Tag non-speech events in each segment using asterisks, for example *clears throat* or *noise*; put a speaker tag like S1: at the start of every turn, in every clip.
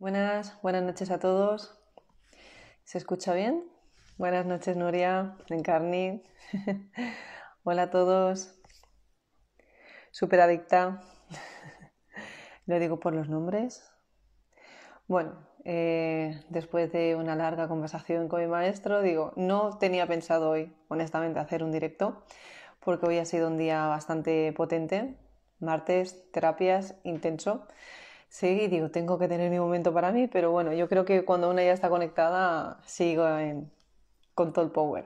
S1: Buenas, buenas noches a todos. ¿Se escucha bien? Buenas noches, Nuria, Encarni. *laughs* Hola a todos. adicta Lo *laughs* digo por los nombres. Bueno, eh, después de una larga conversación con mi maestro, digo, no tenía pensado hoy, honestamente, hacer un directo, porque hoy ha sido un día bastante potente. Martes, terapias, intenso. Sí, digo, tengo que tener mi momento para mí, pero bueno, yo creo que cuando una ya está conectada, sigo con todo el power.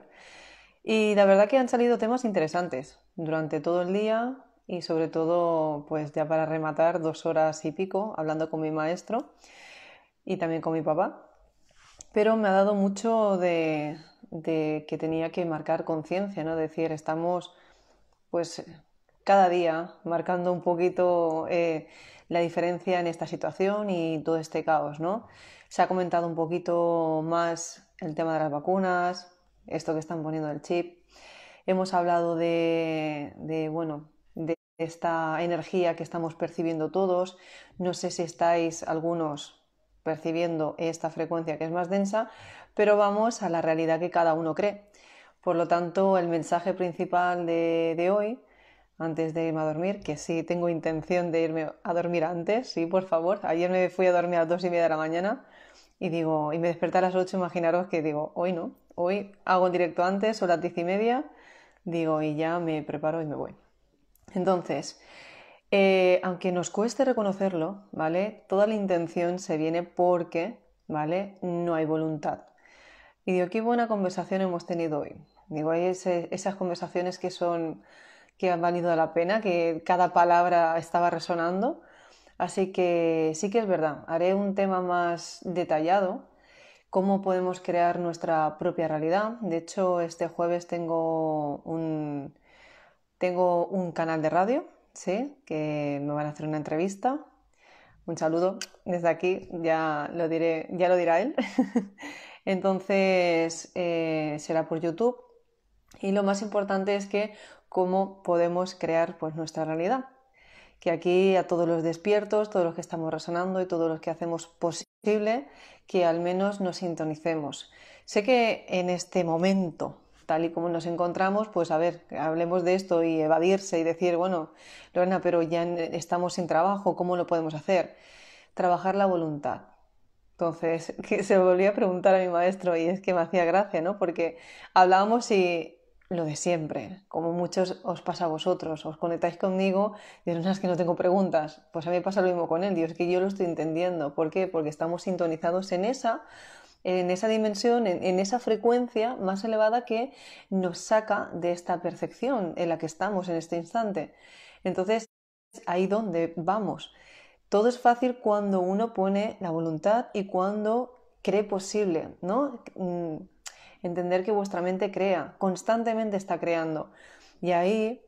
S1: Y la verdad que han salido temas interesantes durante todo el día y sobre todo, pues ya para rematar, dos horas y pico hablando con mi maestro y también con mi papá. Pero me ha dado mucho de, que tenía que marcar conciencia, ¿no? Decir, estamos pues cada día marcando un poquito... Eh, la diferencia en esta situación y todo este caos, ¿no? Se ha comentado un poquito más el tema de las vacunas, esto que están poniendo el chip. Hemos hablado de, bueno, de esta energía que estamos percibiendo todos. No sé si estáis algunos percibiendo esta frecuencia que es más densa, pero vamos a la realidad que cada uno cree. Por lo tanto, el mensaje principal de hoy antes de irme a dormir, que sí tengo intención de irme a dormir antes, sí, por favor. Ayer me fui a dormir a las dos y media de la mañana y digo, y me desperté a las ocho, imaginaros que digo, hoy no, hoy hago el directo antes, a las diez y media, digo, y ya me preparo y me voy. Entonces, eh, aunque nos cueste reconocerlo, ¿vale? Toda la intención se viene porque, ¿vale? No hay voluntad. Y digo, qué buena conversación hemos tenido hoy. Digo, hay esas conversaciones que son que ha valido la pena, que cada palabra estaba resonando. Así que sí que es verdad, haré un tema más detallado, cómo podemos crear nuestra propia realidad. De hecho, este jueves tengo un, tengo un canal de radio, ¿sí? que me van a hacer una entrevista. Un saludo desde aquí, ya lo, diré, ya lo dirá él. *laughs* Entonces, eh, será por YouTube. Y lo más importante es que cómo podemos crear pues, nuestra realidad. Que aquí a todos los despiertos, todos los que estamos resonando y todos los que hacemos posible, que al menos nos sintonicemos. Sé que en este momento tal y como nos encontramos, pues a ver, hablemos de esto y evadirse y decir, bueno, Lorena, pero ya estamos sin trabajo, ¿cómo lo podemos hacer? Trabajar la voluntad. Entonces, *laughs* que se volvía a preguntar a mi maestro y es que me hacía gracia, ¿no? Porque hablábamos y lo de siempre, como muchos os pasa a vosotros, os conectáis conmigo y una es que no tengo preguntas, pues a mí pasa lo mismo con él, Dios, es que yo lo estoy entendiendo, ¿por qué? Porque estamos sintonizados en esa, en esa dimensión, en, esa frecuencia más elevada que nos saca de esta percepción en la que estamos en este instante. Entonces, ahí donde vamos. Todo es fácil cuando uno pone la voluntad y cuando cree posible, ¿no? Mm, entender que vuestra mente crea, constantemente está creando. Y ahí,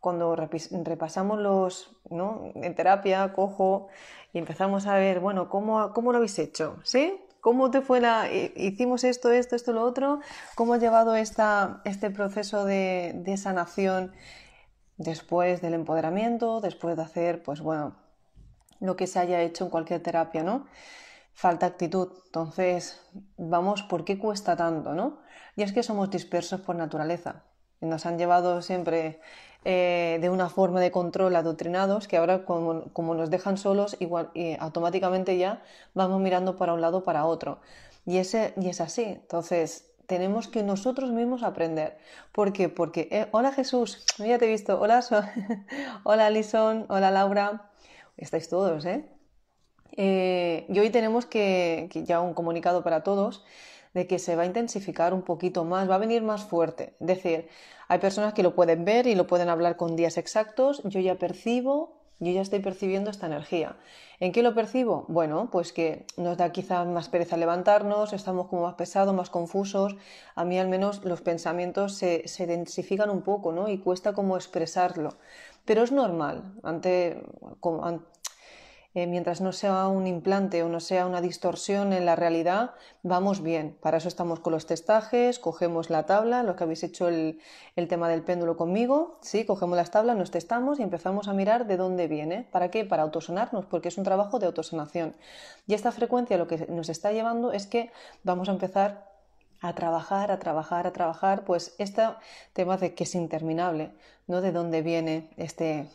S1: cuando repasamos los, ¿no? En terapia, cojo, y empezamos a ver, bueno, ¿cómo, lo habéis hecho? ¿Sí? ¿Cómo te fue la... Eh, hicimos esto, esto, esto, lo otro? ¿Cómo ha llevado esta, este proceso de, de sanación después del empoderamiento, después de hacer, pues bueno, lo que se haya hecho en cualquier terapia, ¿no? falta actitud. Entonces, vamos, ¿por qué cuesta tanto, no? Y es que somos dispersos por naturaleza. Nos han llevado siempre eh, de una forma de control adoctrinados que ahora como, nos dejan solos, igual, automáticamente ya vamos mirando para un lado para otro. Y, ese, y es así. Entonces, tenemos que nosotros mismos aprender. ¿Por qué? Porque, eh, hola Jesús, ya te he visto, hola, *laughs* hola Alison, hola Laura, estáis todos, ¿eh? Eh, y hoy tenemos que, ya un comunicado para todos de que se va a intensificar un poquito más, va a venir más fuerte. Es decir, hay personas que lo pueden ver y lo pueden hablar con días exactos. Yo ya percibo, yo ya estoy percibiendo esta energía. ¿En qué lo percibo? Bueno, pues que nos da quizás más pereza levantarnos, estamos como más pesados, más confusos. A mí al menos los pensamientos se, densifican un poco, ¿no? Y cuesta como expresarlo. Pero es normal. Ante, eh, mientras no sea un implante o no sea una distorsión en la realidad, vamos bien. Para eso estamos con los testajes, cogemos la tabla, lo que habéis hecho el, el tema del péndulo conmigo, sí, cogemos las tablas, nos testamos y empezamos a mirar de dónde viene. ¿Para qué? Para autosonarnos, porque es un trabajo de autosonación. Y esta frecuencia lo que nos está llevando es que vamos a empezar a trabajar, a trabajar, a trabajar, pues este tema de que es interminable, ¿no? De dónde viene este,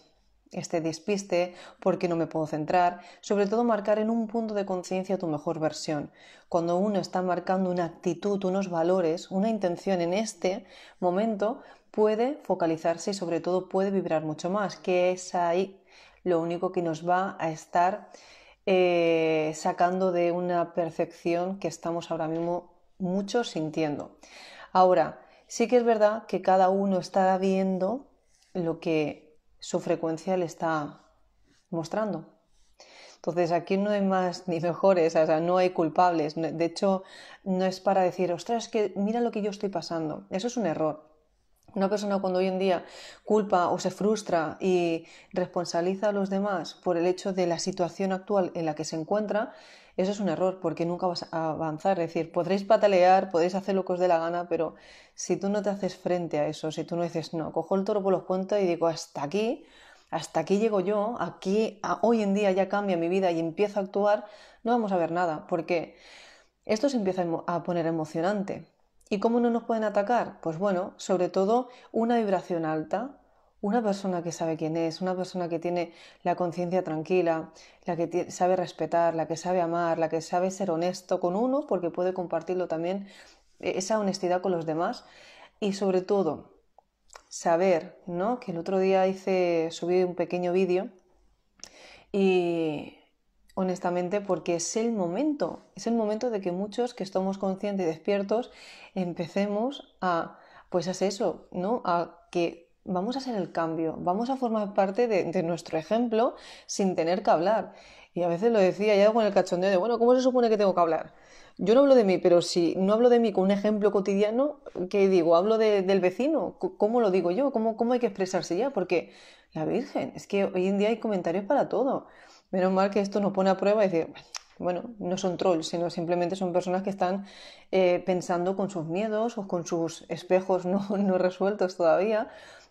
S1: este despiste, porque no me puedo centrar, sobre todo marcar en un punto de conciencia tu mejor versión. Cuando uno está marcando una actitud, unos valores, una intención en este momento, puede focalizarse y sobre todo puede vibrar mucho más, que es ahí lo único que nos va a estar eh, sacando de una percepción que estamos ahora mismo mucho sintiendo. Ahora, sí que es verdad que cada uno estará viendo lo que su frecuencia le está mostrando. Entonces aquí no hay más ni mejores, o sea, no hay culpables. De hecho, no es para decir, ostras, es que mira lo que yo estoy pasando. Eso es un error. Una persona cuando hoy en día culpa o se frustra y responsabiliza a los demás por el hecho de la situación actual en la que se encuentra, eso es un error porque nunca vas a avanzar. Es decir, podréis patalear, podréis hacer lo que os dé la gana, pero si tú no te haces frente a eso, si tú no dices, no, cojo el toro por los cuentos y digo, hasta aquí, hasta aquí llego yo, aquí hoy en día ya cambia mi vida y empiezo a actuar, no vamos a ver nada, porque esto se empieza a poner emocionante. ¿Y cómo no nos pueden atacar? Pues bueno, sobre todo una vibración alta, una persona que sabe quién es, una persona que tiene la conciencia tranquila, la que sabe respetar, la que sabe amar, la que sabe ser honesto con uno, porque puede compartirlo también, e-, esa honestidad con los demás. Y sobre todo, saber, ¿no? Que el otro día hice, subí un pequeño vídeo y honestamente porque es el momento, es el momento de que muchos que estamos conscientes y despiertos empecemos a, pues a eso, ¿no? A que vamos a hacer el cambio, vamos a formar parte de, nuestro ejemplo sin tener que hablar. Y a veces lo decía ya con el cachondeo de, bueno, ¿cómo se supone que tengo que hablar? Yo no hablo de mí, pero si no hablo de mí con un ejemplo cotidiano, ¿qué digo? ¿Hablo del vecino? ¿Cómo lo digo yo? ¿Cómo, ¿Cómo hay que expresarse ya? Porque la Virgen, es que hoy en día hay comentarios para todo. Menos mal que esto nos pone a prueba y decir, bueno, no son trolls, sino simplemente son personas que están eh, pensando con sus miedos o con sus espejos no, *laughs* no resueltos todavía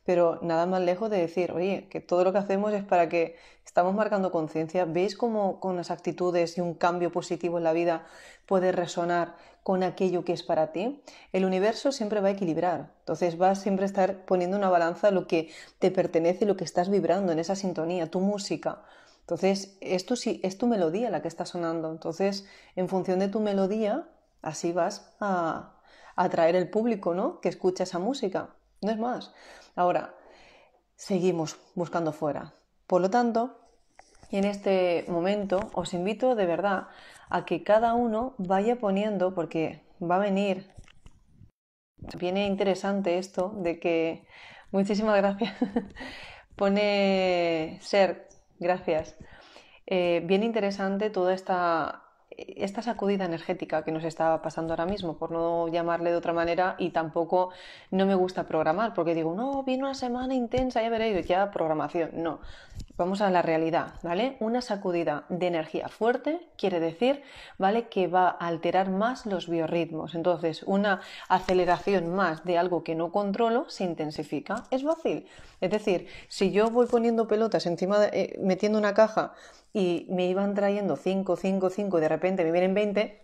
S1: pero nada más lejos de decir, oye, que todo lo que hacemos es para que estamos marcando conciencia. ¿Veis cómo con las actitudes y un cambio positivo en la vida puede resonar con aquello que es para ti? El universo siempre va a equilibrar, entonces va a siempre estar poniendo una balanza lo que te pertenece, lo que estás vibrando en esa sintonía, tu música. Entonces, esto sí, es tu melodía la que está sonando. Entonces, en función de tu melodía, así vas a atraer el público, ¿no? Que escucha esa música. No es más. Ahora, seguimos buscando fuera. Por lo tanto, en este momento os invito de verdad a que cada uno vaya poniendo, porque va a venir, viene interesante esto de que, muchísimas gracias, *laughs* pone ser, gracias, eh, Viene bien interesante toda esta esta sacudida energética que nos está pasando ahora mismo, por no llamarle de otra manera, y tampoco no me gusta programar, porque digo, no, viene una semana intensa, ya veréis, ya programación. No, vamos a la realidad, ¿vale? Una sacudida de energía fuerte quiere decir, ¿vale? Que va a alterar más los biorritmos. Entonces, una aceleración más de algo que no controlo se intensifica. Es fácil. Es decir, si yo voy poniendo pelotas encima, eh, metiendo una caja y me iban trayendo 5, 5, 5 y de repente me vienen 20,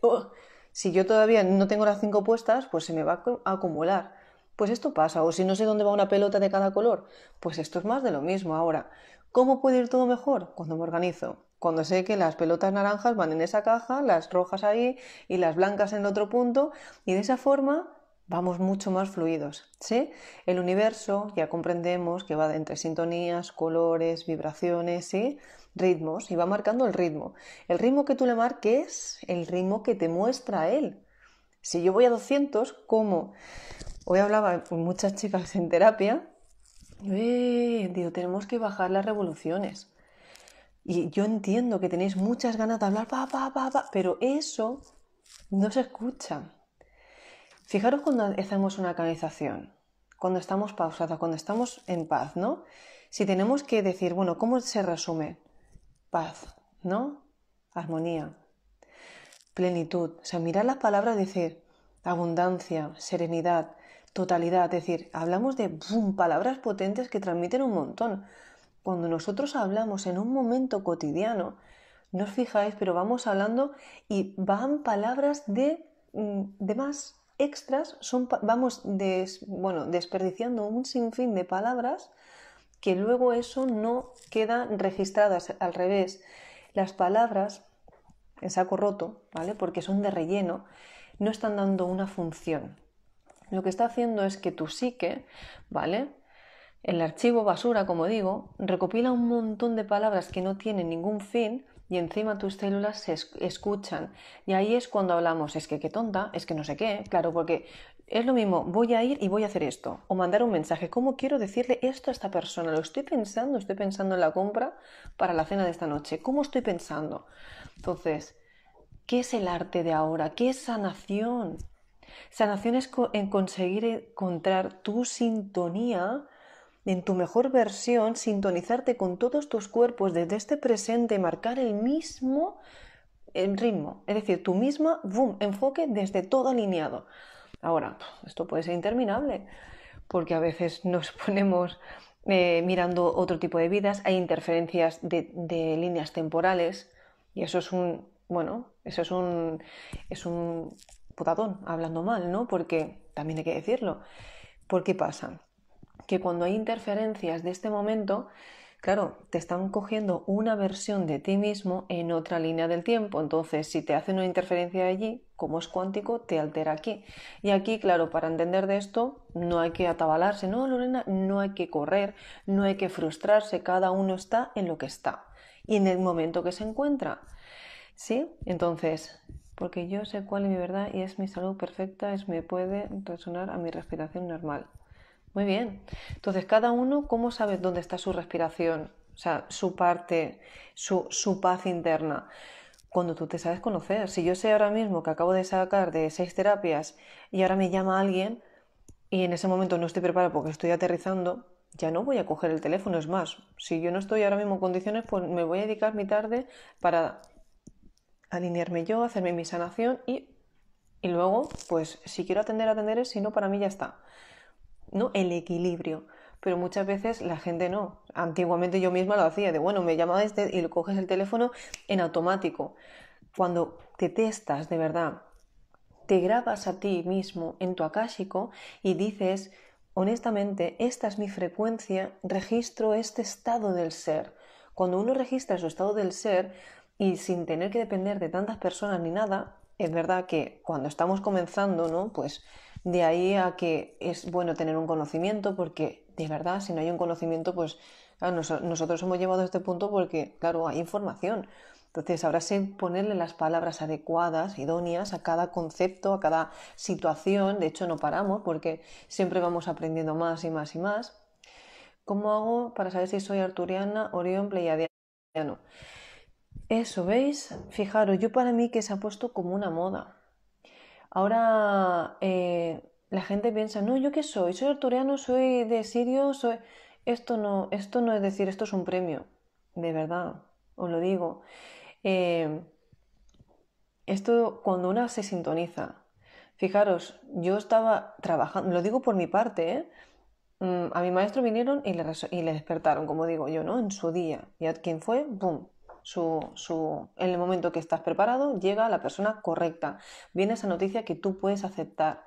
S1: si yo todavía no tengo las 5 puestas, pues se me va a acumular. Pues esto pasa, o si no sé dónde va una pelota de cada color, pues esto es más de lo mismo ahora. ¿Cómo puede ir todo mejor? Cuando me organizo, cuando sé que las pelotas naranjas van en esa caja, las rojas ahí y las blancas en otro punto, y de esa forma vamos mucho más fluidos. ¿sí? El universo ya comprendemos que va entre sintonías, colores, vibraciones, ¿sí? ritmos y va marcando el ritmo. El ritmo que tú le marques, el ritmo que te muestra él. Si yo voy a 200, como hoy hablaba muchas chicas en terapia, eh, digo, tenemos que bajar las revoluciones. Y yo entiendo que tenéis muchas ganas de hablar, pa, pa, pa, pa, pero eso no se escucha. Fijaros cuando hacemos una canalización, cuando estamos pausados, cuando estamos en paz, ¿no? Si tenemos que decir, bueno, ¿cómo se resume? paz, ¿no? Armonía, plenitud. O sea, mirar las palabras, decir abundancia, serenidad, totalidad. Es decir, hablamos de palabras potentes que transmiten un montón. Cuando nosotros hablamos en un momento cotidiano, no os fijáis, pero vamos hablando y van palabras de, mm, de más extras, son, vamos bueno, desperdiciando un sinfín de palabras que luego eso no queda registrado al revés. Las palabras en saco roto, ¿vale? Porque son de relleno, no están dando una función. Lo que está haciendo es que tu psique, ¿vale? El archivo basura, como digo, recopila un montón de palabras que no tienen ningún fin y encima tus células se escuchan. Y ahí es cuando hablamos, es que qué tonta, es que no sé qué, claro, porque es lo mismo, voy a ir y voy a hacer esto. O mandar un mensaje, ¿cómo quiero decirle esto a esta persona? Lo estoy pensando, estoy pensando en la compra para la cena de esta noche. ¿Cómo estoy pensando? Entonces, ¿qué es el arte de ahora? ¿Qué es sanación? Sanación es en conseguir encontrar tu sintonía en tu mejor versión, sintonizarte con todos tus cuerpos desde este presente, marcar el mismo ritmo, es decir, tu misma boom, enfoque desde todo alineado. Ahora, esto puede ser interminable, porque a veces nos *laughs* ponemos eh, mirando otro tipo de vidas, hay interferencias de, líneas temporales y eso es un, bueno, eso es un, es un putadón, hablando mal, ¿no? Porque también hay que decirlo. ¿Por qué pasa? Que cuando hay interferencias de este momento, Claro, te están cogiendo una versión de ti mismo en otra línea del tiempo. Entonces, si te hacen una interferencia allí, como es cuántico, te altera aquí. Y aquí, claro, para entender de esto, no hay que atabalarse, no, Lorena, no hay que correr, no hay que frustrarse, cada uno está en lo que está y en el momento que se encuentra. ¿Sí? Entonces, porque yo sé cuál es mi verdad y es mi salud perfecta, es me puede resonar a mi respiración normal. Muy bien. Entonces, cada uno, ¿cómo sabe dónde está su respiración? O sea, su parte, su, su paz interna cuando tú te sabes conocer. Si yo sé ahora mismo que acabo de sacar de seis terapias y ahora me llama alguien y en ese momento no estoy preparado porque estoy aterrizando, ya no voy a coger el teléfono. Es más, si yo no estoy ahora mismo en condiciones, pues me voy a dedicar mi tarde para alinearme yo, hacerme mi sanación y, y luego, pues si quiero atender, atender, si no, para mí ya está. ¿no? El equilibrio. Pero muchas veces la gente no. Antiguamente yo misma lo hacía, de bueno, me llamaba este y lo coges el teléfono en automático. Cuando te testas de verdad, te grabas a ti mismo en tu akáshico y dices, honestamente, esta es mi frecuencia, registro este estado del ser. Cuando uno registra su estado del ser y sin tener que depender de tantas personas ni nada, es verdad que cuando estamos comenzando, ¿no? Pues de ahí a que es bueno tener un conocimiento porque de verdad si no hay un conocimiento pues nosotros hemos llevado a este punto porque claro hay información. Entonces habrá que ponerle las palabras adecuadas, idóneas a cada concepto, a cada situación. De hecho no paramos porque siempre vamos aprendiendo más y más y más. ¿Cómo hago para saber si soy arturiana, orión, pleiadiano? Eso, ¿veis? Fijaros, yo para mí que se ha puesto como una moda. Ahora eh, la gente piensa, no, ¿yo qué soy? Soy arturiano, soy de Sirio, soy... Esto no, esto no es decir, esto es un premio, de verdad, os lo digo. Eh, esto cuando una se sintoniza. Fijaros, yo estaba trabajando, lo digo por mi parte, ¿eh? mm, a mi maestro vinieron y le, y le despertaron, como digo yo, ¿no? En su día. ¿Y a quién fue? ¡Bum! su, en el momento que estás preparado, llega la persona correcta. Viene esa noticia que tú puedes aceptar.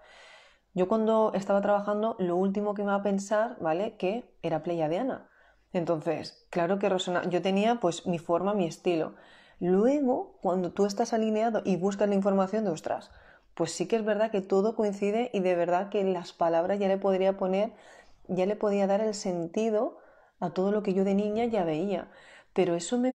S1: Yo cuando estaba trabajando, lo último que me iba a pensar, ¿vale? Que era Pleiadiana. Entonces, claro que Yo tenía pues mi forma, mi estilo. Luego, cuando tú estás alineado y buscas la información de, ostras, pues sí que es verdad que todo coincide y de verdad que las palabras ya le podría poner, ya le podía dar el sentido a todo lo que yo de niña ya veía. Pero eso me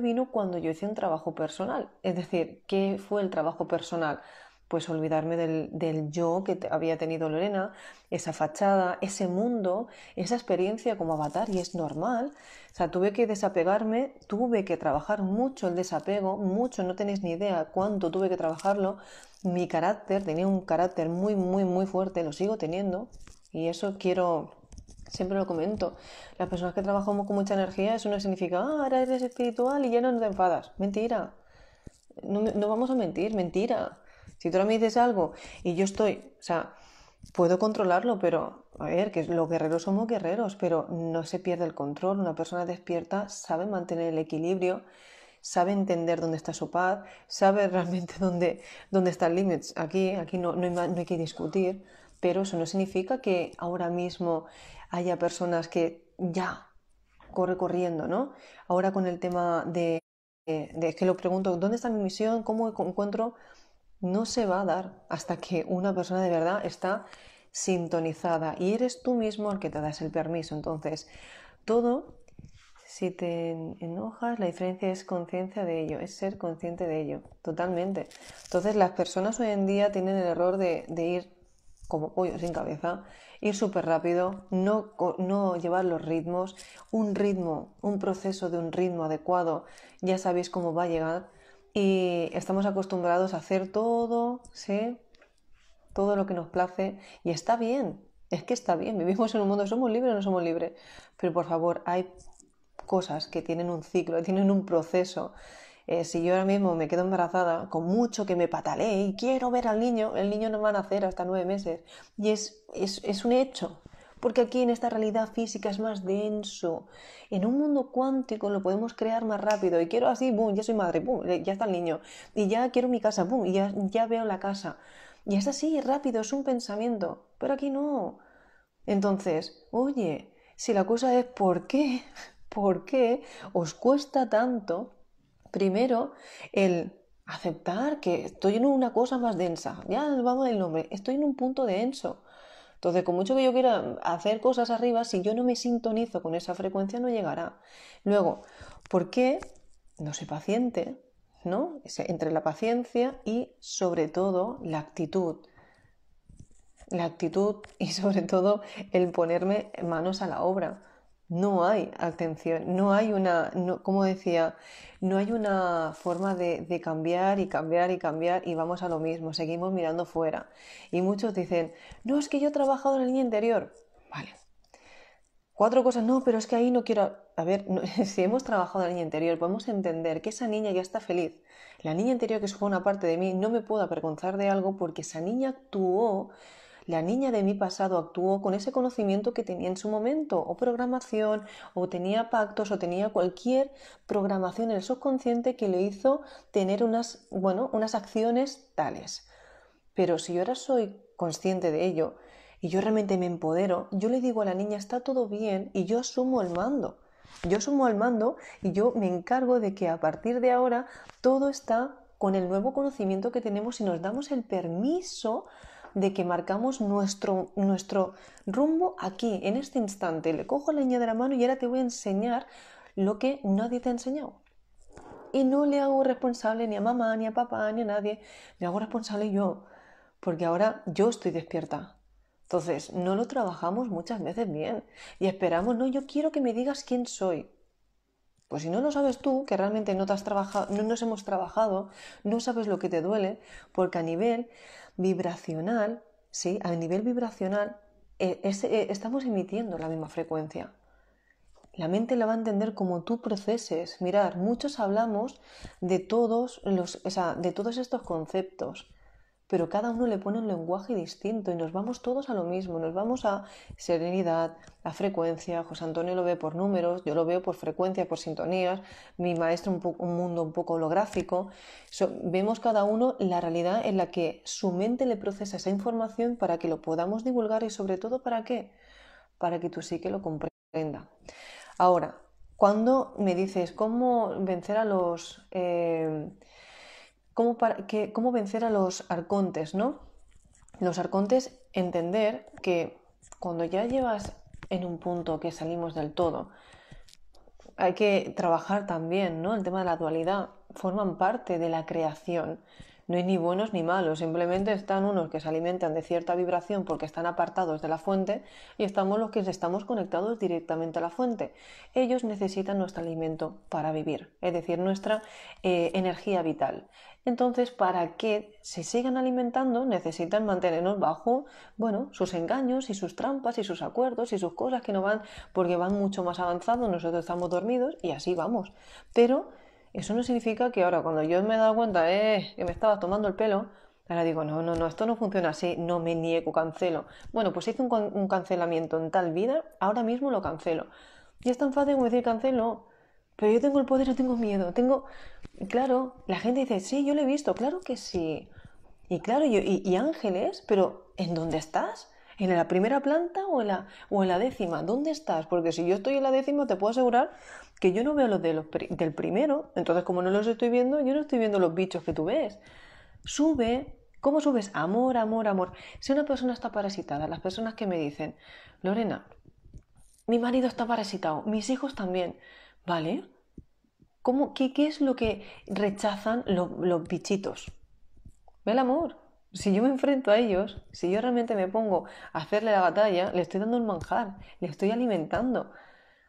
S1: vino cuando yo hice un trabajo personal. Es decir, ¿qué fue el trabajo personal? Pues olvidarme del, yo que había tenido Lorena, esa fachada, ese mundo, esa experiencia como avatar, y es normal. O sea, tuve que desapegarme, tuve que trabajar mucho el desapego, mucho, no tenéis ni idea cuánto tuve que trabajarlo. Mi carácter, tenía un carácter muy, muy, muy fuerte, lo sigo teniendo, y eso quiero siempre lo comento, las personas que trabajamos con mucha energía, eso no significa, ah, ahora eres espiritual y ya no enfadas. Mentira. No, vamos a mentir, mentira. Si tú ahora me dices algo y yo estoy, o sea, puedo controlarlo, pero a ver, que los guerreros somos guerreros, pero no se pierde el control. Una persona despierta sabe mantener el equilibrio, sabe entender dónde está su paz, sabe *laughs* realmente dónde, dónde está el límite. Aquí, aquí no, no hay que discutir, pero eso no significa que ahora mismo haya personas que ya corre corriendo, ¿no? Ahora con el tema de, eh, que lo pregunto, ¿dónde está mi misión? ¿Cómo encuentro? No se va a dar hasta que una persona de verdad está sintonizada y eres tú mismo el que te das el permiso. Entonces, todo, si te enojas, la diferencia es conciencia de ello, es ser consciente de ello, totalmente. Entonces, las personas hoy en día tienen el error de, de ir como pollo sin cabeza ir súper rápido, no, llevar los ritmos, un ritmo, un proceso de un ritmo adecuado, ya sabéis cómo va a llegar y estamos acostumbrados a hacer todo, ¿sí? Todo lo que nos place y está bien, es que está bien, vivimos en un mundo, somos libres o no somos libres, pero por favor, hay cosas que tienen un ciclo, *laughs* tienen un proceso eh, si yo ahora mismo me quedo embarazada, con mucho que me patalee y quiero ver al niño, el niño no va a nacer hasta nueve meses. Y es, es, es un hecho, porque aquí en esta realidad física es más denso. En un mundo cuántico lo podemos crear más rápido y quiero así, boom, ya soy madre, boom, eh, ya está el niño y ya quiero mi casa, boom, ya, ya veo la casa. Y es así, rápido, es un pensamiento, pero aquí no. Entonces, oye, si la cosa es por qué, *laughs* por qué os cuesta tanto Primero, el aceptar que estoy en una cosa más densa. Ya vamos del nombre, estoy en un punto denso. Entonces, con mucho que yo quiera hacer cosas arriba, si yo no me sintonizo con esa frecuencia, no llegará. Luego, ¿por qué no soy paciente? ¿No? Entre la paciencia y, sobre todo, la actitud. La actitud y, *laughs* sobre todo, el ponerme manos a la obra no hay atención, no hay una, como decía, no hay una forma de, cambiar y cambiar y cambiar y vamos a lo mismo, seguimos mirando fuera. Y muchos dicen, no, es que yo he trabajado en la niña interior. Vale. Cuatro cosas, no, pero es que ahí no quiero... A ver, *laughs* si hemos trabajado en la niña interior, podemos entender que esa niña ya está feliz. La niña interior que es una parte de mí no me puedo avergonzar de algo porque esa niña actuó la niña de mi pasado actuó con ese conocimiento que tenía en su momento, o programación, o tenía pactos, o tenía cualquier programación en el subconsciente que le hizo tener unas, bueno, unas acciones tales. Pero si yo ahora soy consciente de ello y yo realmente me empodero, yo le digo a la niña, está todo bien y yo asumo el mando. Yo asumo el mando y yo me encargo de que a partir de ahora todo está con el nuevo conocimiento que tenemos y nos damos el permiso de que marcamos nuestro, nuestro rumbo aquí, en este instante. Le cojo la leña de la mano y ahora te voy a enseñar lo que nadie te ha enseñado. Y no le hago responsable ni a mamá, ni a papá, ni a nadie. Le hago responsable yo, porque ahora yo estoy despierta. Entonces, no lo trabajamos muchas veces bien y esperamos, no, yo quiero que me digas quién soy. Pues si no lo sabes tú, que realmente no te has trabajado, no nos hemos trabajado, no sabes lo que te duele, porque a nivel vibracional, ¿sí? a nivel vibracional, eh, eh, estamos emitiendo la misma frecuencia. La mente la va a entender como tú proceses. Mirar, muchos hablamos de todos, los, o sea, de todos estos conceptos, pero cada uno le pone un lenguaje distinto y nos vamos todos a lo mismo, nos vamos a serenidad, a frecuencia, José Antonio lo ve por números, yo lo veo por frecuencia, por sintonías, mi maestro un, mundo un poco holográfico, vemos cada uno la realidad en la que su mente le procesa esa información para que lo podamos divulgar y sobre todo para qué, para que tú sí que lo comprenda. Ahora, cuando me dices cómo vencer a los... Eh, cómo, vencer a los arcontes, ¿no? Los arcontes entender que cuando ya llevas en un punto que salimos del todo, hay que trabajar también, ¿no? El tema de la dualidad forman parte de la creación. No hay ni buenos ni malos, simplemente están unos que se alimentan de cierta vibración porque están apartados de la fuente y estamos los que estamos conectados directamente a la fuente. Ellos necesitan nuestro alimento para vivir, es decir, nuestra eh, energía vital. Entonces, para que se sigan alimentando, necesitan mantenernos bajo, bueno, sus engaños y sus trampas y sus acuerdos y sus cosas que no van porque van mucho más avanzados, nosotros estamos dormidos y así vamos. Pero eso no significa que ahora cuando yo me he dado cuenta eh, que me estaba tomando el pelo, ahora digo, no, no, no, esto no funciona así, no me niego, cancelo. Bueno, pues hice un, un cancelamiento en tal vida, ahora mismo lo cancelo. Y es tan fácil como decir cancelo pero yo tengo el poder, no tengo miedo. Tengo. Claro, la gente dice, sí, yo lo he visto, claro que sí. Y claro, yo, y, ángeles, pero ¿en dónde estás? ¿En la primera planta o en la, o en la décima? ¿Dónde estás? Porque si yo estoy en la décima, te puedo asegurar que yo no veo los, del primero. Entonces, como no los estoy viendo, yo no estoy viendo los bichos que tú ves. Sube. ¿Cómo subes? Amor, amor, amor. Si una persona está parasitada, las personas que me dicen, Lorena, mi marido está parasitado, mis hijos también. ¿Vale? ¿Cómo, qué, qué, es lo que rechazan los, los bichitos? El amor. Si yo me enfrento a ellos, si yo realmente me pongo a hacerle la batalla, le estoy dando un manjar, le estoy alimentando.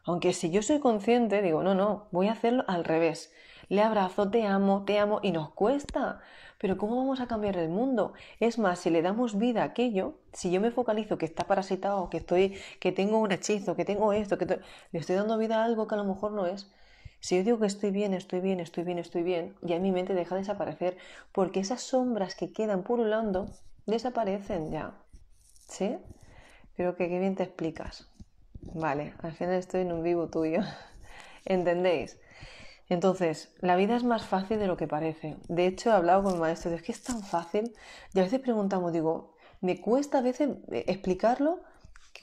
S1: Aunque si yo soy consciente, digo, no, no, voy a hacerlo al revés. Le abrazo, te amo, te amo, y nos cuesta. Pero ¿cómo vamos a cambiar el mundo? Es más, si le damos vida a aquello, si yo me focalizo que está parasitado, que estoy, que tengo un hechizo, que tengo esto, que le estoy dando vida a algo que a lo mejor no es. Si yo digo que estoy bien, estoy bien, estoy bien, estoy bien, ya mi mente deja desaparecer, porque esas sombras que quedan pululando desaparecen ya. ¿Sí? Creo que qué bien te explicas. Vale, al final estoy en un vivo tuyo. *laughs* ¿Entendéis? Entonces, la vida es más fácil de lo que parece. De hecho, he hablado con mi maestro, es que es tan fácil. Y a veces preguntamos, digo, me cuesta a veces eh, explicarlo,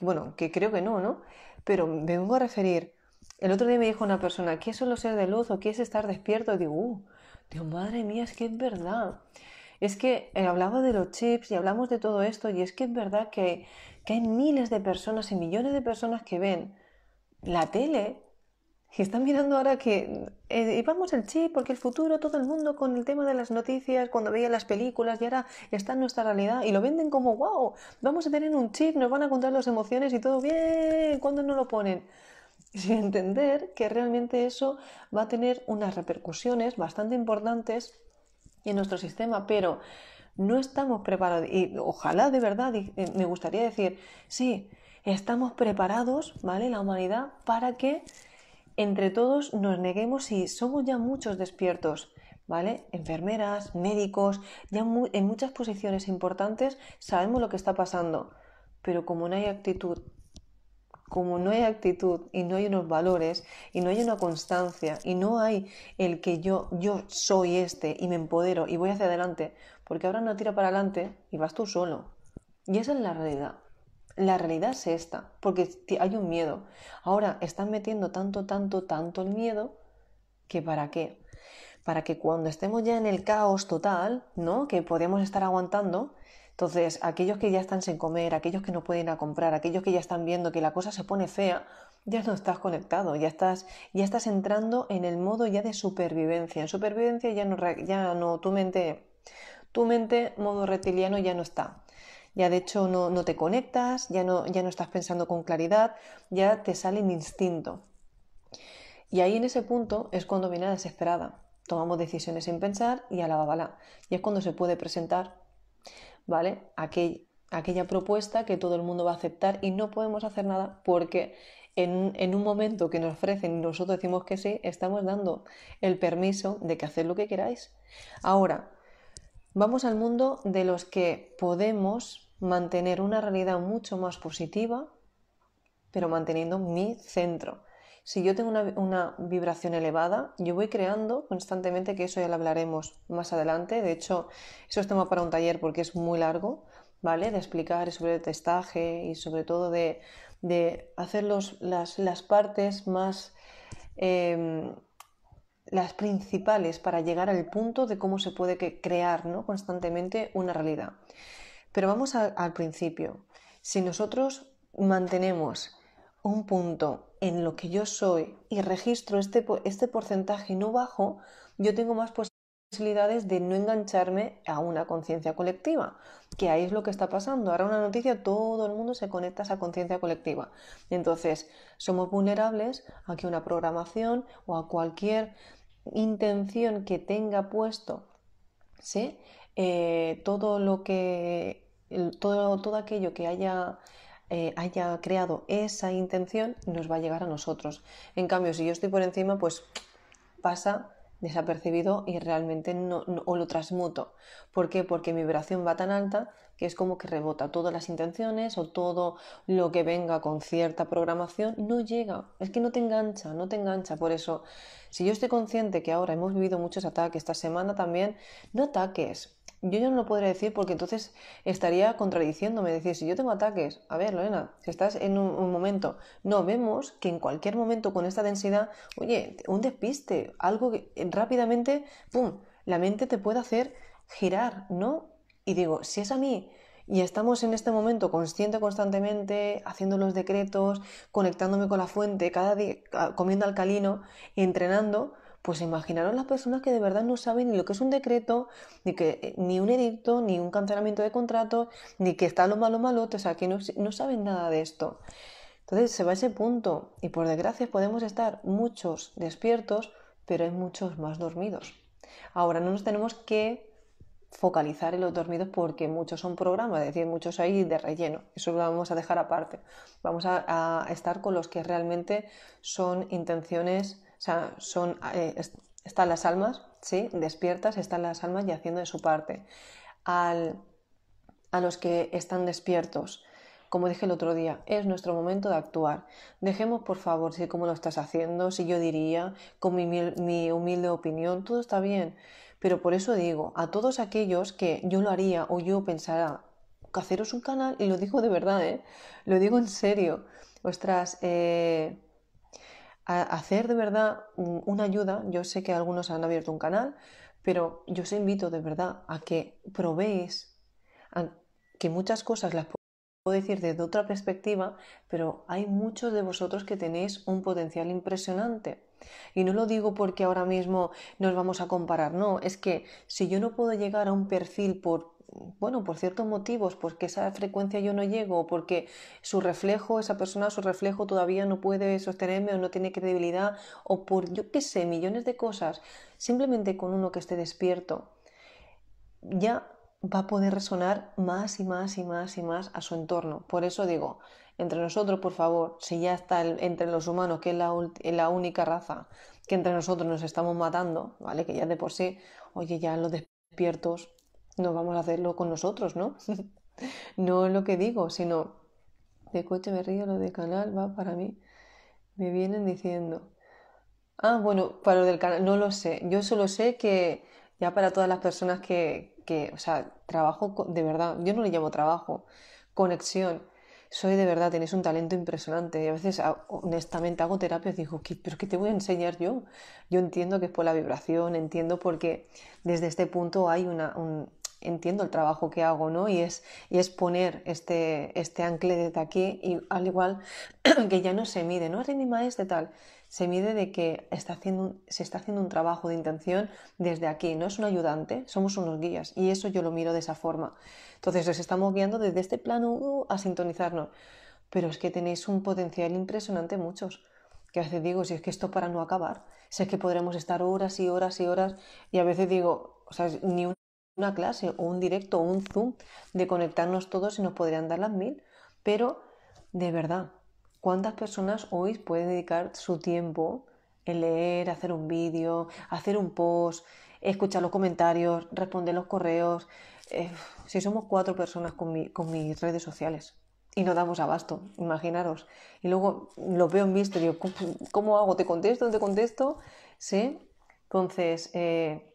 S1: bueno, que creo que no, ¿no? Pero me vengo a referir. El otro día me dijo una persona, ¿qué es solo ser de luz o qué es estar despierto? digo, uh, Dios, madre mía, es que es verdad. Es que eh, hablaba de los chips y hablamos de todo esto y es que es verdad que, que hay miles de personas y millones de personas que ven la tele y están mirando ahora que eh, Y vamos el chip, porque el futuro, todo el mundo con el tema de las noticias, cuando veía las películas, y ahora está en nuestra realidad, y lo venden como, wow, vamos a tener un chip, nos van a contar las emociones y todo bien, ¿cuándo no lo ponen? Sin entender que realmente eso va a tener unas repercusiones bastante importantes en nuestro sistema, pero no estamos preparados, y ojalá de verdad, eh, me gustaría decir, sí, estamos preparados, ¿vale? La humanidad para que entre todos nos neguemos y somos ya muchos despiertos, ¿vale? Enfermeras, médicos, ya en muchas posiciones importantes sabemos lo que está pasando, pero como no hay actitud, como no hay actitud y no hay unos valores y no hay una constancia y no hay el que yo yo soy este y me empodero y voy hacia adelante, porque ahora no tira para adelante y vas tú solo. Y esa es la realidad. La realidad es esta, porque hay un miedo. Ahora están metiendo tanto, tanto, tanto el miedo, que para qué? Para que cuando estemos ya en el caos total, ¿no? Que podemos estar aguantando, entonces aquellos que ya están sin comer, aquellos que no pueden comprar, aquellos que ya están viendo que la cosa se pone fea, ya no estás conectado, ya estás, ya estás entrando en el modo ya de supervivencia. En supervivencia ya no, ya no, tu mente, tu mente modo reptiliano ya no está ya de hecho no, te conectas, ya no, ya no estás pensando con claridad, ya te sale un instinto. Y ahí en ese punto es cuando viene la desesperada. Tomamos decisiones sin pensar y a la babalá. Y es cuando se puede presentar, ¿vale? aquella propuesta que todo el mundo va a aceptar y no podemos hacer nada porque en, en, un momento que nos ofrecen y nosotros decimos que sí, estamos dando el permiso de que haced lo que queráis. Ahora, vamos al mundo de los que podemos mantener una realidad mucho más positiva, pero manteniendo mi centro. Si yo tengo una, vibración elevada, yo voy creando constantemente, que eso ya lo hablaremos más adelante. De hecho, eso es tema para un taller porque es muy largo, ¿vale? De explicar sobre el testaje y sobre todo de, de hacer los, las, partes más... Em, las principales para llegar al punto de cómo se puede crear ¿no? constantemente una realidad. Pero vamos al principio. Si nosotros mantenemos un punto en lo que yo soy y registro este, este porcentaje no bajo, yo tengo más posibilidades de no engancharme a una conciencia colectiva, que ahí es lo que está pasando. Ahora una noticia, todo el mundo se conecta a esa conciencia colectiva. Entonces, somos vulnerables a que una programación o a cualquier intención que tenga puesto ¿sí? Eh, todo lo que todo, todo aquello que haya eh, haya creado esa intención nos va a llegar a nosotros. En cambio, si yo estoy por encima, pues pasa desapercibido y realmente no, lo transmuto. ¿Por qué? Porque mi vibración va tan alta que es como que rebota todas las intenciones o todo lo que venga con cierta programación no llega, es que no te engancha, no te engancha, por eso si yo estoy consciente que ahora hemos vivido muchos ataques esta semana también, no ataques, yo ya no lo podría decir porque entonces estaría contradiciéndome, decir, si yo tengo ataques, a ver, Lorena, si estás en un, momento, no, vemos que en cualquier momento con esta densidad, oye, un despiste, algo que eh, rápidamente, ¡pum!, la mente te puede hacer girar, ¿no? Y digo, si es a mí y estamos en este momento consciente constantemente, haciendo los decretos, conectándome con la fuente, cada día ah, comiendo alcalino, entrenando, pues imaginaros las personas que de verdad no saben ni lo que es un decreto, ni, que, eh, ni un edicto, ni un cancelamiento de contrato, ni que está lo malo malo o sea, que no, saben nada de esto. Entonces se va a ese punto y por desgracia podemos estar muchos despiertos, pero hay muchos más dormidos. Ahora no nos tenemos que focalizar en los dormidos porque muchos son programas, es decir, muchos hay de relleno. Eso lo vamos a dejar aparte. Vamos a estar con los que realmente son intenciones o sea, son, eh, están las almas, ¿sí? Despiertas, están las almas y haciendo de su parte. a los que están despiertos, como dije el otro día, es nuestro momento de actuar. Dejemos, por favor, si como lo estás haciendo, si yo diría, con mi, humilde opinión, todo está bien. Pero por eso digo, a todos aquellos que yo lo haría o yo pensara, haceros un canal, y lo digo de verdad, ¿eh? lo digo en serio. Ostras, eh, hacer de verdad una ayuda. Yo sé que algunos han abierto un canal, pero yo os invito de verdad a que probéis, que muchas cosas las puedo decir desde otra perspectiva, pero hay muchos de vosotros que tenéis un potencial impresionante. Y no lo digo porque ahora mismo nos vamos a comparar, no, es que si yo no puedo llegar a un perfil por bueno, por ciertos motivos, porque esa frecuencia yo no llego, porque su reflejo, esa persona, su reflejo todavía no puede sostenerme o no tiene credibilidad, o por yo qué sé, millones de cosas, simplemente con uno que esté despierto, ya va a poder resonar más y más y más y más a su entorno. Por eso digo, entre nosotros, por favor, si ya está entre los humanos, que es la, única raza que entre nosotros nos estamos matando, ¿vale? Que ya de por sí, oye, ya los despiertos nos vamos a hacerlo con nosotros, ¿no? *laughs* no es lo que digo, sino de coche me río, lo de canal va para mí. Me vienen diciendo. Ah, bueno, para lo del canal, no lo sé. Yo solo sé que ya para todas las personas que, que, o sea, trabajo de verdad, yo no le llamo trabajo, conexión. Soy de verdad, tenéis un talento impresionante. Y a veces, ah, honestamente, hago terapias y digo, ¿pero qué te voy a enseñar yo? Yo entiendo que es por la vibración, entiendo porque desde este punto hay una, un, entiendo el trabajo que hago, ¿no? Y es, y es poner este, este de aquí y al igual *clears throat* que ya no se mide, ¿no? ni más de tal se mide de que está haciendo, se está haciendo un trabajo de intención desde aquí, no es un ayudante, somos unos guías y eso yo lo miro de esa forma. Entonces os estamos guiando desde este plano uh, a sintonizarnos, pero es que tenéis un potencial impresionante muchos, que a veces digo, si es que esto para no acabar, si es que podremos estar horas y horas y horas y a veces digo, o sea, ni una clase o un directo o un Zoom de conectarnos todos y nos podrían dar las mil, pero de verdad, ¿Cuántas personas hoy pueden dedicar su tiempo en leer, hacer un vídeo, hacer un post, escuchar los comentarios, responder los correos? Eh, si somos cuatro personas con, mis redes sociales y no damos abasto, imaginaros. Y luego lo veo en visto digo, ¿cómo hago? ¿Te contesto? ¿No te contesto? te contesto sí Entonces, eh,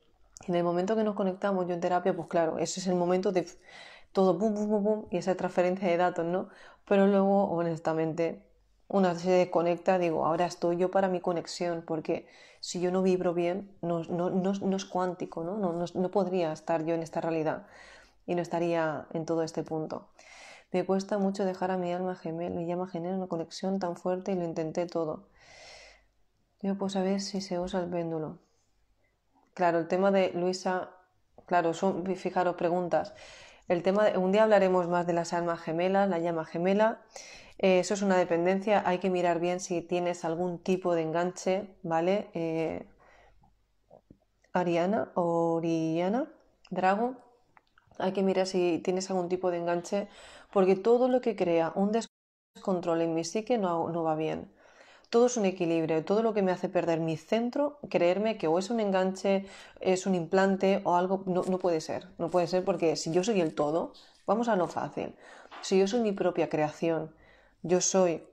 S1: en el momento que nos conectamos yo en terapia, pues claro, ese es el momento de todo, pum, pum, pum, pum, y esa transferencia de datos, ¿no? Pero luego, honestamente, vez se conecta, digo, ahora estoy yo para mi conexión, porque si yo no vibro bien, no, no, es cuántico, ¿no? podría estar yo en esta realidad y no estaría en todo este punto. Me cuesta mucho dejar a mi alma gemela, mi llama genera una conexión tan fuerte y lo intenté todo. Yo pues a ver si se usa el péndulo. Claro, el tema de Luisa, claro, son, fijaros, preguntas. El tema de, un día hablaremos más de las almas gemelas, la llama gemela. Eh, eso es una dependencia, hay que mirar bien si tienes algún tipo de enganche, ¿vale? Eh, Ariana Oriana, Drago, hay que mirar si tienes algún tipo de enganche, porque todo lo que crea un descontrol en mi psique no, no va bien todo es un equilibrio, todo lo que me hace perder mi centro, creerme que o es un enganche, es un implante o algo, no, puede ser, no puede ser porque si yo soy el todo, vamos a lo fácil, si yo soy mi propia creación, yo soy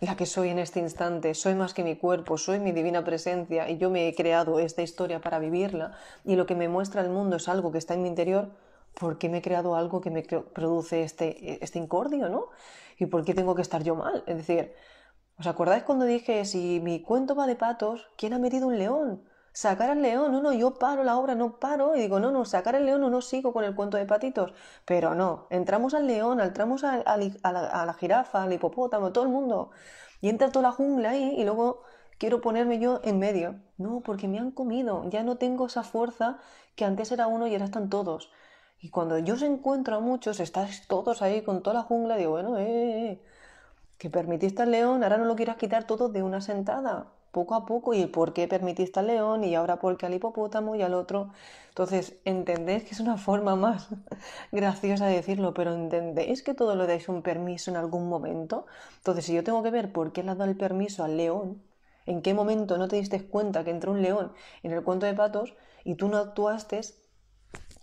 S1: la que soy en este instante, soy más que mi cuerpo, soy mi divina presencia y yo me he creado esta historia para vivirla y lo que me muestra el mundo es algo que está en mi interior, ¿por qué me he creado algo que me produce este, este incordio, no? ¿Y por qué tengo que estar yo mal? Es decir, ¿Os acordáis cuando dije, si mi cuento va de patos, ¿quién ha metido un león? Sacar al león, no, no, yo paro la obra, no paro, y digo, no, no, sacar al león, o no sigo con el cuento de patitos. Pero no, entramos al león, entramos a, la, jirafa, al hipopótamo, todo el mundo. Y entra toda la jungla ahí, y luego quiero ponerme yo en medio. No, porque me han comido, ya no tengo esa fuerza que antes era uno y ahora están todos. Y cuando yo se encuentro a muchos, estáis todos ahí con toda la jungla, digo, bueno, eh, eh. eh que permitiste al león, ahora no lo quieras quitar todo de una sentada, poco a poco, y por qué permitiste al león, y ahora por qué al hipopótamo y al otro. Entonces, entendéis que es una forma más *laughs* graciosa de decirlo, pero entendéis que todo lo dais un permiso en algún momento. Entonces, si yo tengo que ver por qué le has dado el permiso al león, en qué momento no te diste cuenta que entró un león en el cuento de patos y tú no actuaste,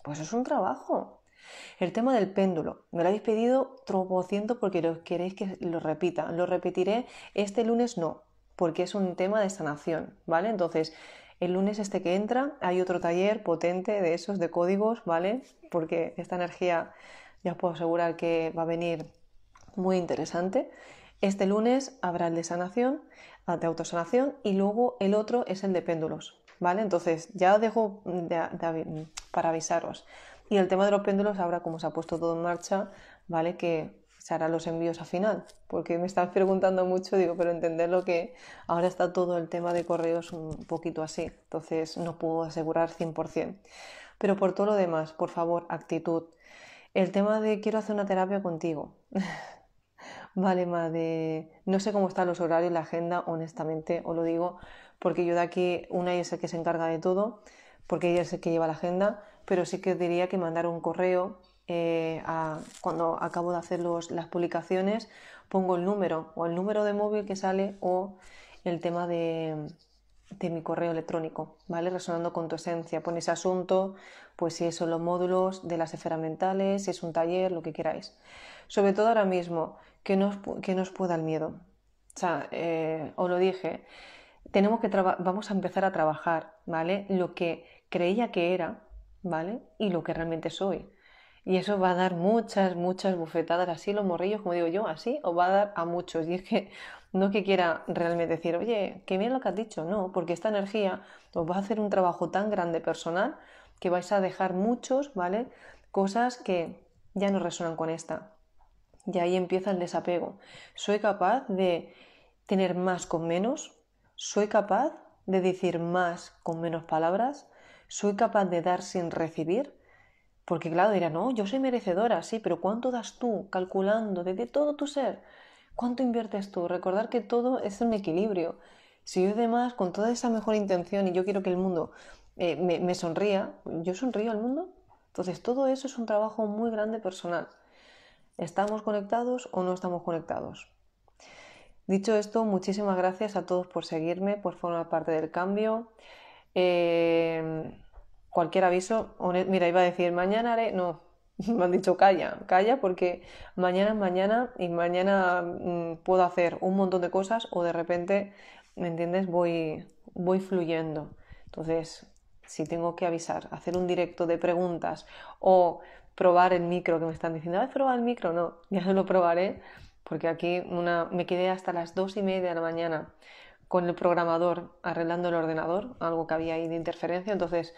S1: pues es un trabajo. El tema del péndulo, me lo habéis pedido tropociento porque lo queréis que lo repita. Lo repetiré este lunes no, porque es un tema de sanación, ¿vale? Entonces, el lunes este que entra hay otro taller potente de esos, de códigos, ¿vale? Porque esta energía ya os puedo asegurar que va a venir muy interesante. Este lunes habrá el de sanación, ah, de autosanación, y luego el otro es el de péndulos, ¿vale? Entonces, ya os dejo para avisaros. Y el tema de los péndulos, ahora como se ha puesto todo en marcha, ¿vale? Que se harán los envíos a final, porque me están preguntando mucho, digo, pero entenderlo que ahora está todo el tema de correos un poquito así, entonces no puedo asegurar 100%. Pero por todo lo demás, por favor, actitud. El tema de quiero hacer una terapia contigo. *laughs* vale, madre. no sé cómo están los horarios, la agenda, honestamente, os lo digo, porque yo de aquí, una es el que se encarga de todo, porque ella es el que lleva la agenda, pero sí que diría que mandar un correo eh, cuando acabo de hacer las publicaciones, pongo el número o el número de móvil que sale o el tema de, mi correo electrónico, ¿vale? Resonando con tu esencia. pones asunto, pues si son los módulos de las esferas mentales, si es un taller, lo que queráis. Sobre todo ahora mismo, que nos que nos pueda el miedo. O sea, eh, os lo dije, tenemos que vamos a empezar a trabajar, ¿vale? Lo que creía que era, ¿vale? Y lo que realmente soy. Y eso va a dar muchas, muchas bufetadas así, los morrillos, como digo yo, así, os va a dar a muchos. Y es que no que quiera realmente decir, oye, qué bien lo que has dicho, no, porque esta energía os va a hacer un trabajo tan grande personal que vais a dejar muchos, ¿vale? Cosas que ya no resonan con esta. Y ahí empieza el desapego. Soy capaz de tener más con menos, soy capaz de decir más con menos palabras, ¿Soy capaz de dar sin recibir? Porque claro, dirá, no, yo soy merecedora, sí, pero ¿cuánto das tú calculando desde todo tu ser? ¿Cuánto inviertes tú? Recordar que todo es un equilibrio. Si yo además, con toda esa mejor intención y yo quiero que el mundo eh, me, sonría, yo sonrío al mundo. Entonces todo eso es un trabajo muy grande personal. ¿Estamos conectados o no estamos conectados? Dicho esto, muchísimas gracias a todos por seguirme, por formar parte del cambio. Eh, cualquier aviso, mira, iba a decir, mañana haré, no, *laughs* me han dicho calla, calla porque mañana es mañana y mañana mm, puedo hacer un montón de cosas o de repente, ¿me entiendes? Voy, voy fluyendo. Entonces, si tengo que avisar, hacer un directo de preguntas o probar el micro que me están diciendo, ver probar el micro, no, *laughs* ya no lo probaré porque aquí una, me quedé hasta las dos y media de la mañana con el programador arreglando el ordenador, algo que había ahí de interferencia, entonces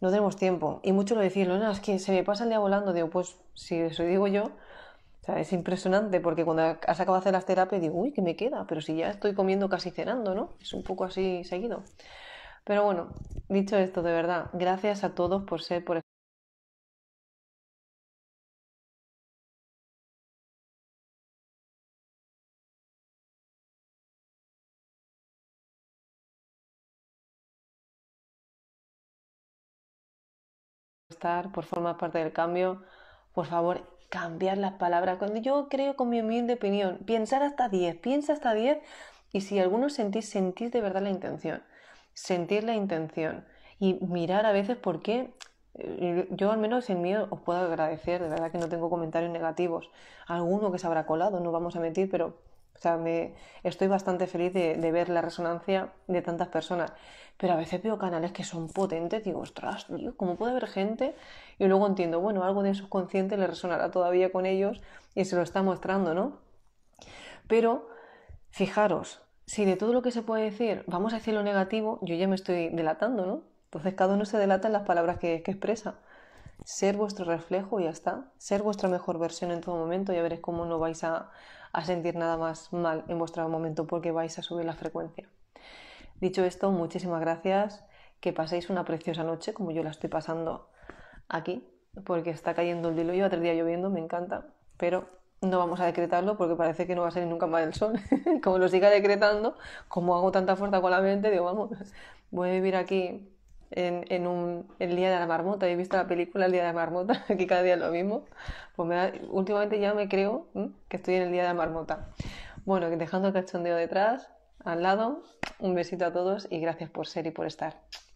S1: no tenemos tiempo. Y mucho lo decirlo, no, es que se me pasa el día volando. Digo, pues si eso digo yo, es impresionante porque cuando has acabado de hacer las terapias digo, uy, ¿qué me queda? Pero si ya estoy comiendo casi cenando, ¿no? Es un poco así seguido. Pero bueno, dicho esto, de verdad, gracias a todos por ser, por por formar parte del cambio. Por favor, cambiar las palabras. Cuando yo creo con mi humilde opinión, pensar hasta 10, piensa hasta 10 y si alguno sentís, sentís de verdad la intención. Sentir la intención y mirar a veces por qué. Eh, yo al menos en mí os puedo agradecer, de verdad que no tengo comentarios negativos. Alguno que se habrá colado, no vamos a mentir, pero o sea, estoy bastante feliz de, ver la resonancia de tantas personas. Pero a veces veo canales que son potentes, digo, ostras, ¿cómo puede haber gente? Y luego entiendo, bueno, algo de subconsciente le resonará todavía con ellos y se lo está mostrando, ¿no? Pero, fijaros, si de todo lo que se puede decir vamos a decir lo negativo, yo ya me estoy delatando, ¿no? Entonces cada uno se delata en las palabras que, expresa ser vuestro reflejo y ya está. Ser vuestra mejor versión en todo momento, ya veréis cómo no vais a, a sentir nada más mal en vuestro momento porque vais a subir la frecuencia. Dicho esto, muchísimas gracias, que paséis una preciosa noche como yo la estoy pasando aquí, porque está cayendo el diluvio, otro tres lloviendo, me encanta, pero no vamos a decretarlo porque parece que no va a salir nunca más el sol. *laughs* como lo siga decretando, como hago tanta fuerza con la mente, digo, vamos, voy a vivir aquí en, el Día de la Marmota. He visto la película El Día de la Marmota, *laughs* que cada día es lo mismo. Pues últimamente ya me creo que estoy en el Día de la Marmota. Bueno, dejando el cachondeo detrás, al lado, un besito a todos y gracias por ser y por estar.